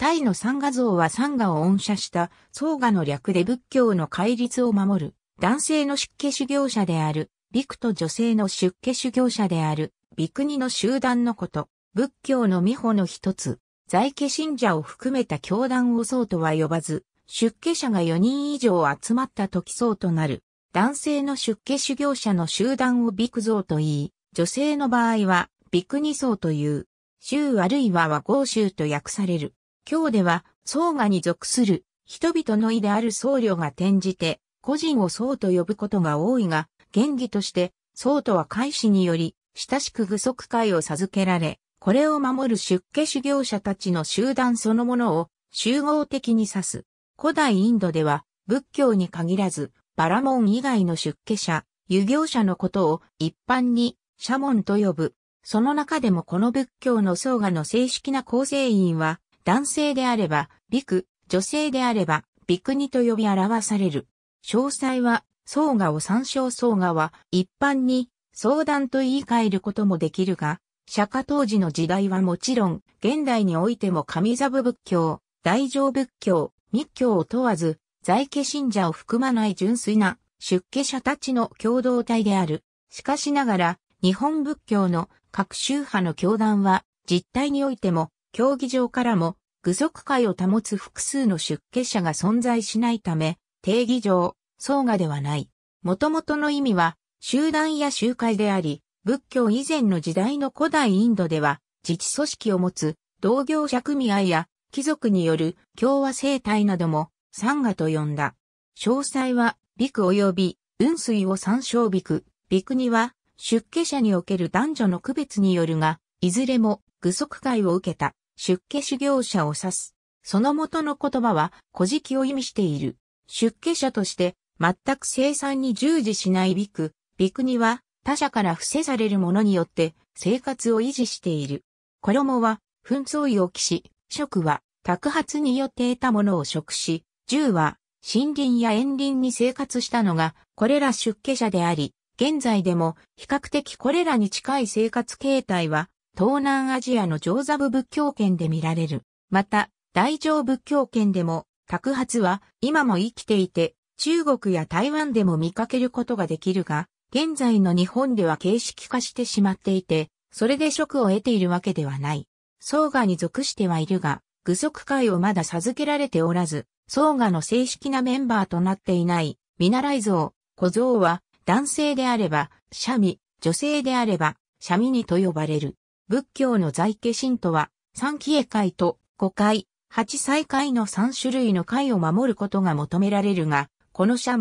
タイのサンガ像はサンガを恩赦した僧画の略で仏教の戒律を守る男性の出家修行者である、ビクと女性の出家修行者である、ビクニの集団のこと、仏教の美穂の一つ、在家信者を含めた教団を僧とは呼ばず、出家者が4人以上集まった時僧となる、男性の出家修行者の集団をビク像と言い、女性の場合は、ビクニ僧という、州あるいは和合州と訳される。教では、僧がに属する人々の意である僧侶が転じて、個人を僧と呼ぶことが多いが、原義として、僧とは開始により、親しく具足会を授けられ、これを守る出家修行者たちの集団そのものを集合的に指す。古代インドでは、仏教に限らず、バラモン以外の出家者、遊行者のことを一般に、社門と呼ぶ。その中でもこの仏教の僧がの正式な構成員は、男性であれば、ビク、女性であれば、ビクニと呼び表される。詳細は、総画を参照総画は、一般に、相談と言い換えることもできるが、釈迦当時の時代はもちろん、現代においても神座部仏教、大乗仏教、密教を問わず、在家信者を含まない純粋な出家者たちの共同体である。しかしながら、日本仏教の各宗派の教団は、実態においても競技場からも、具足界を保つ複数の出家者が存在しないため、定義上、総画ではない。元々の意味は、集団や集会であり、仏教以前の時代の古代インドでは、自治組織を持つ、同業者組合や、貴族による共和生態なども、参賀と呼んだ。詳細は、ビク及び、雲水を参照ビク。ビクには、出家者における男女の区別によるが、いずれも愚足会を受けた出家修行者を指す。その元の言葉は古事記を意味している。出家者として全く生産に従事しないビク、ビクには他者から伏せされるものによって生活を維持している。衣は紛争意を期し、食は宅発によって得たものを食し、銃は森林や園林に生活したのがこれら出家者であり、現在でも比較的これらに近い生活形態は東南アジアの上座部仏教圏で見られる。また、大乗仏教圏でも、托発は今も生きていて、中国や台湾でも見かけることができるが、現在の日本では形式化してしまっていて、それで職を得ているわけではない。宗賀に属してはいるが、具足会をまだ授けられておらず、宗賀の正式なメンバーとなっていない、見習い像、小僧は、男性であれば、シャミ、女性であれば、シャミニと呼ばれる。仏教の在家神徒は、三期絵会と五会、八祭会の三種類の会を守ることが求められるが、このミ、シャ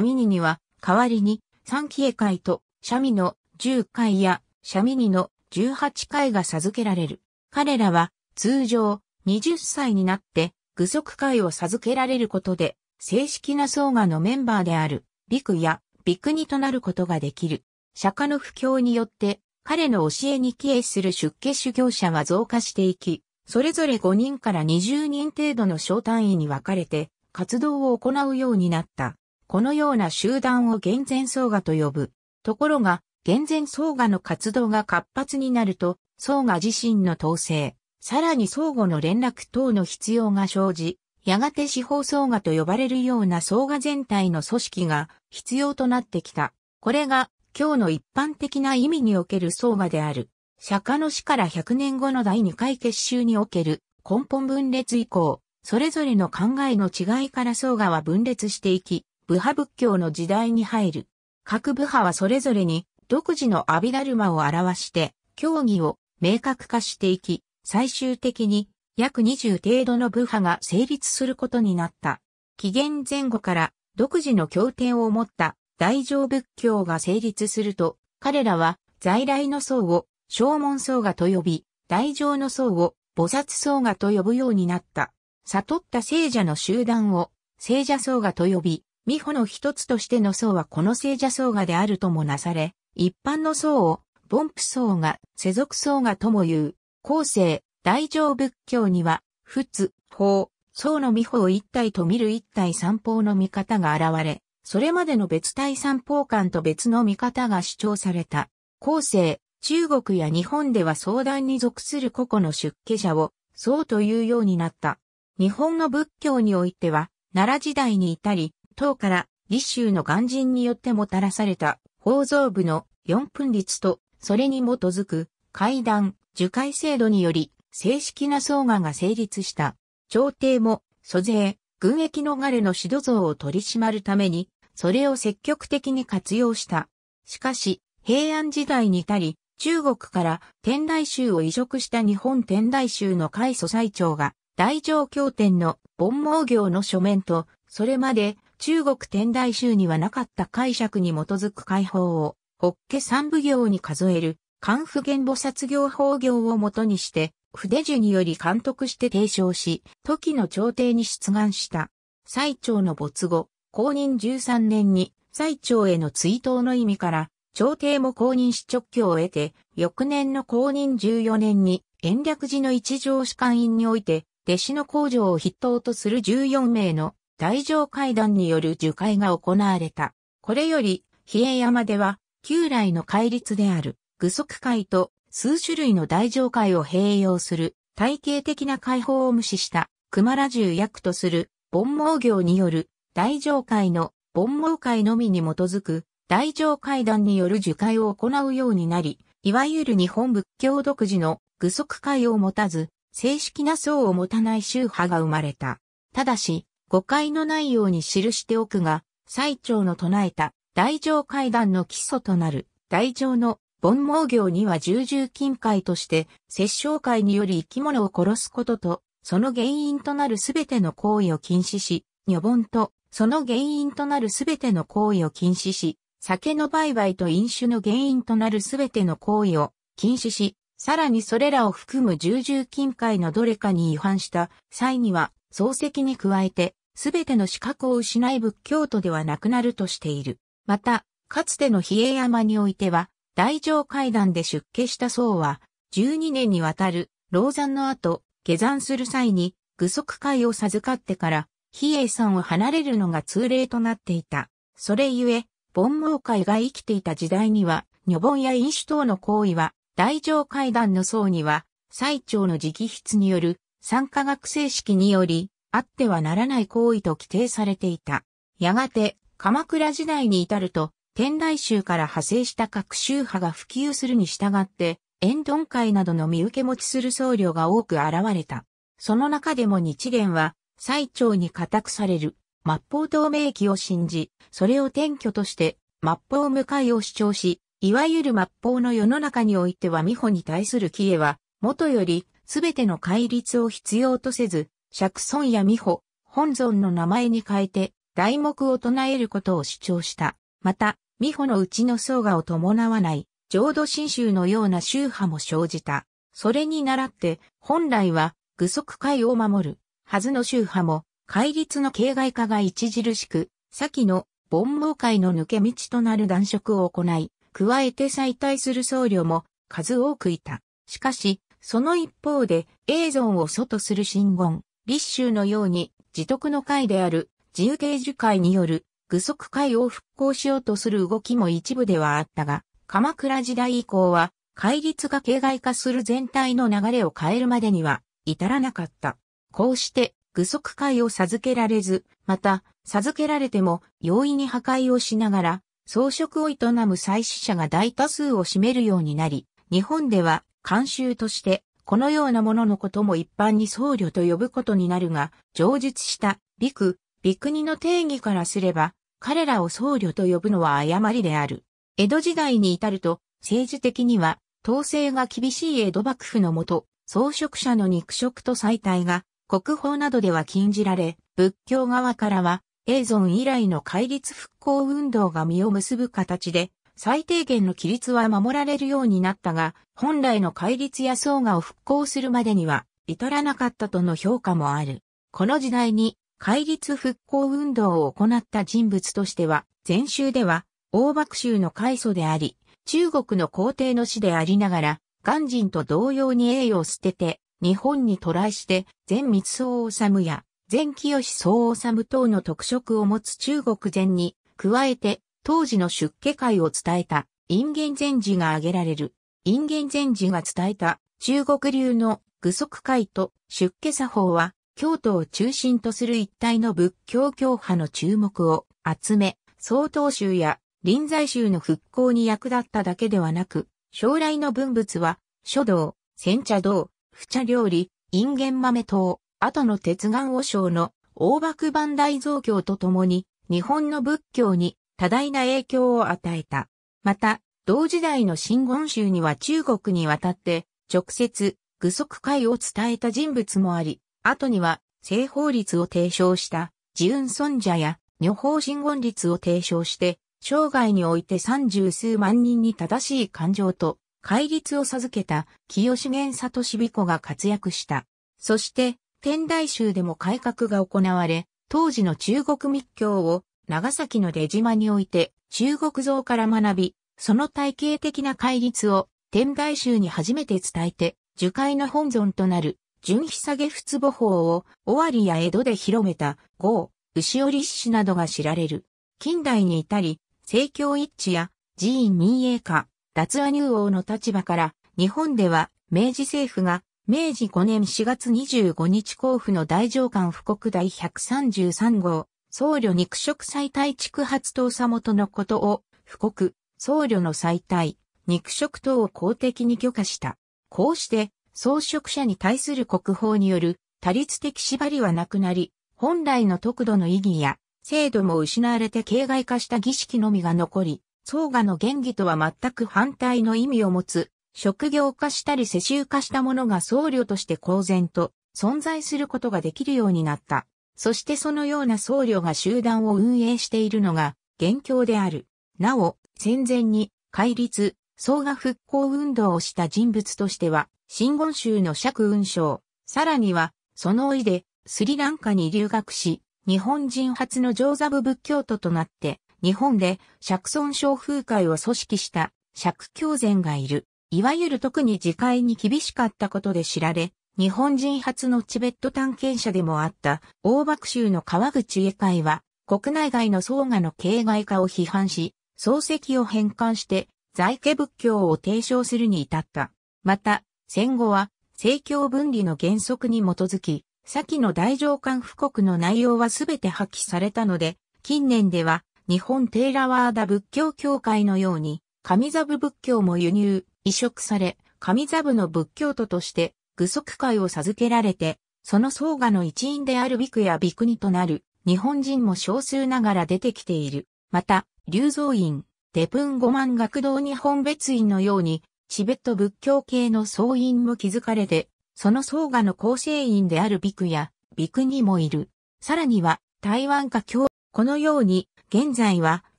ミ二には、代わりに、三期絵会とャミの十回やャミ二の十八回が授けられる。彼らは、通常、20歳になって、愚足会を授けられることで、正式な総画のメンバーである、ビクやビクニとなることができる。釈迦の不況によって彼の教えに帰依する出家修行者は増加していき、それぞれ5人から20人程度の小単位に分かれて活動を行うようになった。このような集団を厳然総賀と呼ぶ。ところが、厳然総賀の活動が活発になると、総賀自身の統制、さらに相互の連絡等の必要が生じ、やがて司法総賀と呼ばれるような総賀全体の組織が必要となってきた。これが今日の一般的な意味における相場である、釈迦の死から100年後の第2回結集における根本分裂以降、それぞれの考えの違いから相場は分裂していき、部派仏教の時代に入る。各部派はそれぞれに独自のアビダルマを表して、教義を明確化していき、最終的に約20程度の部派が成立することになった。紀元前後から独自の協定を持った大乗仏教が成立すると、彼らは在来の僧を正門僧がと呼び、大乗の僧を菩薩僧がと呼ぶようになった。悟った聖者の集団を聖者僧がと呼び、美穂の一つとしての僧はこの聖者僧がであるともなされ、一般の僧を凡夫僧が世俗僧がとも言う。後世、大乗仏教には、仏、法、僧の美穂を一体と見る一体三法の見方が現れ、それまでの別対三方間と別の見方が主張された。後世、中国や日本では相談に属する個々の出家者を、そうというようになった。日本の仏教においては、奈良時代に至り、唐から立州の岩人によってもたらされた、宝蔵部の四分律と、それに基づく、階段、受戒制度により、正式な総画が成立した。朝廷も、租税、軍役逃れの指導像を取り締まるために、それを積極的に活用した。しかし、平安時代に至り、中国から天台宗を移植した日本天台宗の海祖最長が、大乗経典の盆毛行の書面と、それまで中国天台宗にはなかった解釈に基づく解放を、法華三部行に数える、漢府言菩薩行法行をもとにして、筆樹により監督して提唱し、時の朝廷に出願した。最長の没後、公認13年に最長への追悼の意味から、朝廷も公認し直教を得て、翌年の公認14年に、延暦寺の一条士官院において、弟子の工場を筆頭とする14名の大乗会談による受会が行われた。これより、比叡山では、旧来の戒律である、具足会と数種類の大乗会を併用する、体系的な解放を無視した、熊良重役とする、盆毛行による大乗会の盆毛会のみに基づく大乗会談による受会を行うようになり、いわゆる日本仏教独自の具足会を持たず、正式な層を持たない宗派が生まれた。ただし、誤解のないように記しておくが、最長の唱えた大乗会談の基礎となる大乗の盆毛行には従々近会として、殺生会により生き物を殺すことと、その原因となるすべての行為を禁止し、女盆とその原因となるすべての行為を禁止し、酒の売買と飲酒の原因となるすべての行為を禁止し、さらにそれらを含む従従金会のどれかに違反した際には、漱石に加えて、すべての資格を失い仏教徒ではなくなるとしている。また、かつての比叡山においては、大乗階段で出家した僧は、12年にわたる、老山の後、下山する際に、愚足会を授かってから、比叡山を離れるのが通例となっていた。それゆえ、盆毛会が生きていた時代には、女盆や飲酒等の行為は、大乗会談の層には、最長の直筆による、参加学生式により、あってはならない行為と規定されていた。やがて、鎌倉時代に至ると、天台宗から派生した各宗派が普及するに従って、縁論会などの身受け持ちする僧侶が多く現れた。その中でも日蓮は、最長に固くされる、末法同盟期を信じ、それを転居として、末法向かいを主張し、いわゆる末法の世の中においては美穂に対する帰依は、元より、すべての戒律を必要とせず、釈尊や美穂、本尊の名前に変えて、題目を唱えることを主張した。また、美穂のうちの僧がを伴わない、浄土真宗のような宗派も生じた。それに倣って、本来は、具足戒を守る、はずの宗派も、戒律の形骸化が著しく、先の盆毛会の抜け道となる断食を行い、加えて再退する僧侶も数多くいた。しかし、その一方で、永存を祖とする真言、立宗のように、自徳の会である自由芸術会による愚足会を復興しようとする動きも一部ではあったが、鎌倉時代以降は、戒律が形骸化する全体の流れを変えるまでには至らなかった。こうして具足界を授けられず、また、授けられても容易に破壊をしながら、装飾を営む祭祀者が大多数を占めるようになり、日本では慣習として、このようなもののことも一般に僧侶と呼ぶことになるが、上述した、ビク、ビクニの定義からすれば、彼らを僧侶と呼ぶのは誤りである。江戸時代に至ると、政治的には、統制が厳しい江戸幕府のもと、装飾者の肉食と祭体が国宝などでは禁じられ、仏教側からは、永存以来の戒律復興運動が実を結ぶ形で、最低限の規律は守られるようになったが、本来の戒律や僧がを復興するまでには、至らなかったとの評価もある。この時代に、戒律復興運動を行った人物としては、禅宗では、大幕州の開祖であり、中国の皇帝の死でありながら、鑑真と同様に栄誉を捨てて、日本に渡来して、全密宗治や、全清宗治等の特色を持つ中国禅に、加えて、当時の出家会を伝えた、陰玄禅師が挙げられる。陰玄禅師が伝えた、中国流の具足会と出家作法は、京都を中心とする一帯の仏教教派の注目を集め、曹洞宗や臨済宗の復興に役立っただけではなく、将来の文物は、書道、煎茶道、不茶料理、インゲン豆等、後の鉄眼和尚の大爆版大増教とともに、日本の仏教に多大な影響を与えた。また、同時代の新言宗には中国に渡って、直接、具足会を伝えた人物もあり、後には、西法律を提唱した、自運尊者や、女法新言律を提唱して、生涯において三十数万人に正しい感情と、戒律を授けた清源里志彦が活躍した。そして、天台宗でも改革が行われ、当時の中国密教を長崎の出島において中国像から学び、その体系的な戒律を天台宗に初めて伝えて、樹海の本尊となる純久下げ仏母法を尾張や江戸で広めた豪、牛織氏などが知られる。近代に至り、政教一致や寺院民営化、脱亜入王の立場から、日本では明治政府が明治5年4月25日交付の大上官布告第133号、僧侶肉食再対築発等さ元のことを、布告、僧侶の再対、肉食等を公的に許可した。こうして、装飾者に対する国宝による多律的縛りはなくなり、本来の得度の意義や制度も失われて形骸化した儀式のみが残り、僧画の原義とは全く反対の意味を持つ、職業化したり世襲化したものが僧侶として公然と存在することができるようになった。そしてそのような僧侶が集団を運営しているのが元凶である。なお、戦前に、戒律、総合復興運動をした人物としては、新言宗の釈雲章、さらには、そのおいで、スリランカに留学し、日本人初の上座部仏教徒となって、日本で釈尊商風会を組織した釈教禅がいる。いわゆる特に自戒に厳しかったことで知られ、日本人初のチベット探検者でもあった大爆州の川口絵会は、国内外の僧賀の形外化を批判し、漱石を返還して在家仏教を提唱するに至った。また、戦後は、政教分離の原則に基づき、先の大上官布告の内容は全て破棄されたので、近年では、日本テイラワーダ仏教協会のように、神座部仏教も輸入、移植され、神座部の仏教徒として、具足会を授けられて、その総画の一員であるビクやビクニとなる、日本人も少数ながら出てきている。また、流蔵院、デプン五万学堂日本別院のように、チベット仏教系の僧院も築かれて、その僧画の構成員であるビクや、ビクニもいる。さらには、台湾華僑、このように、現在は、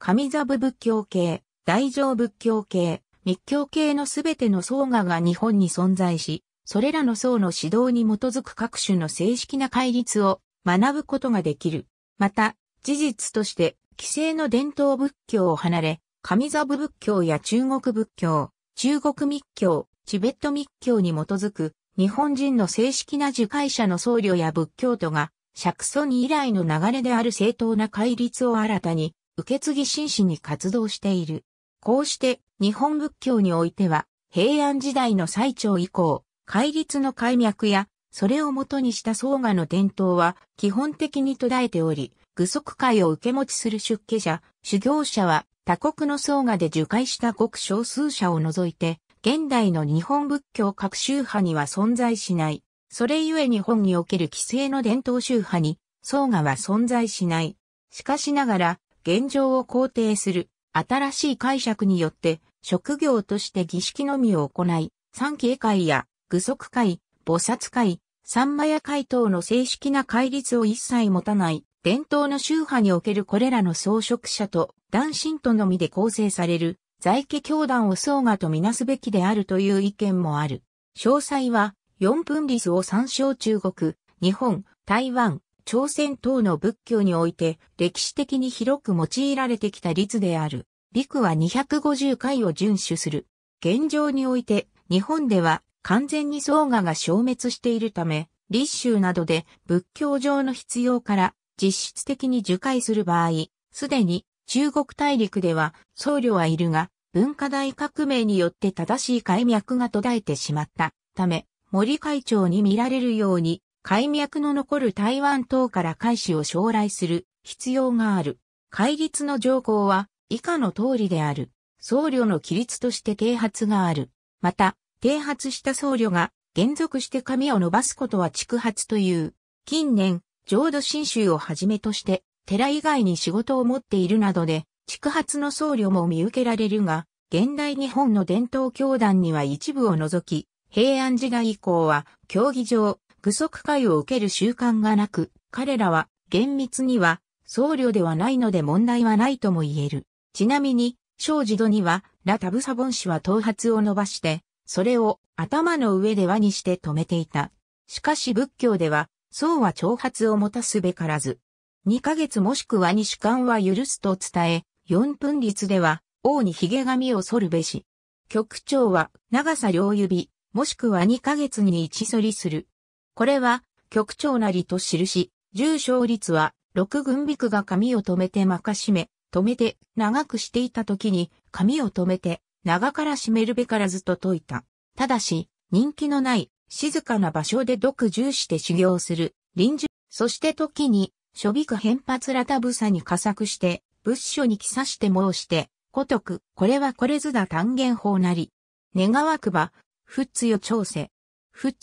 上座部仏教系、大乗仏教系、密教系のすべての僧がが日本に存在し、それらの僧の指導に基づく各種の正式な戒律を学ぶことができる。また、事実として、既成の伝統仏教を離れ、上座部仏教や中国仏教、中国密教、チベット密教に基づく、日本人の正式な受戒者の僧侶や仏教徒が釈尊以来の流れである正当な戒律を新たに受け継ぎ真摯に活動している。こうして日本仏教においては平安時代の最長以降、戒律の解脈やそれをもとにした僧我の伝統は基本的に途絶えており、具足戒を受け持ちする出家者、修行者は他国の僧我で受戒したごく少数者を除いて、現代の日本仏教各宗派には存在しない。それゆえ日本における規制の伝統宗派に、宗がは存在しない。しかしながら、現状を肯定する、新しい解釈によって、職業として儀式のみを行い、三景会や、具足会、菩薩会、三魔屋会等の正式な戒律を一切持たない、伝統の宗派におけるこれらの装飾者と、男神徒のみで構成される、在家教団を宗がとみなすべきであるという意見もある。詳細は、4分律を参照中国、日本、台湾、朝鮮等の仏教において歴史的に広く用いられてきた律である。陸は250回を遵守する。現状において日本では完全に僧画が消滅しているため、立宗などで仏教上の必要から実質的に受戒する場合、すでに中国大陸では僧侶はいるが、文化大革命によって正しい解脈が途絶えてしまったため、森会長に見られるように、海脈の残る台湾等から海始を将来する必要がある。戒律の条項は以下の通りである。僧侶の規律として啓発がある。また、啓発した僧侶が原則して髪を伸ばすことは蓄発という。近年、浄土真宗をはじめとして、寺以外に仕事を持っているなどで、蓄発の僧侶も見受けられるが、現代日本の伝統教団には一部を除き、平安時代以降は、競技場、具足会を受ける習慣がなく、彼らは、厳密には、僧侶ではないので問題はないとも言える。ちなみに、小児度には、ラタブサボン氏は頭髪を伸ばして、それを頭の上で輪にして止めていた。しかし仏教では、僧は長髪を持たすべからず。2ヶ月もしくは2主観は許すと伝え、4分率では、王に髭髪を剃るべし。局長は、長さ両指、もしくは2ヶ月に一反りする。これは、局長なりと記し、重症率は、六軍備区が髪を止めて任しめ、止めて、長くしていた時に、髪を止めて、長から締めるべからずと説いた。ただし、人気のない、静かな場所で独重して修行する、臨時、そして時に、諸備区変発らたぶさに加作して、仏書に着さして申して、とく、これはこれずだ単元法なり。願わくば、ふっつよ調っつ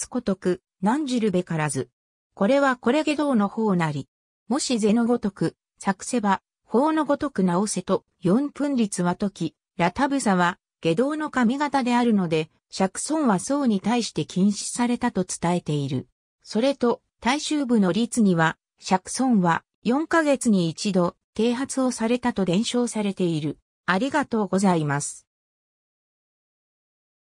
ごとく、な何じるべからず。これはこれ下道の方なり。もし是のごとく、作せば、法のごとく直せと、四分率は時、ラタブサは、下道の髪型であるので、釈尊は僧に対して禁止されたと伝えている。それと、大衆部の律には、釈尊は、四ヶ月に一度、啓発をされたと伝承されている。ありがとうございます。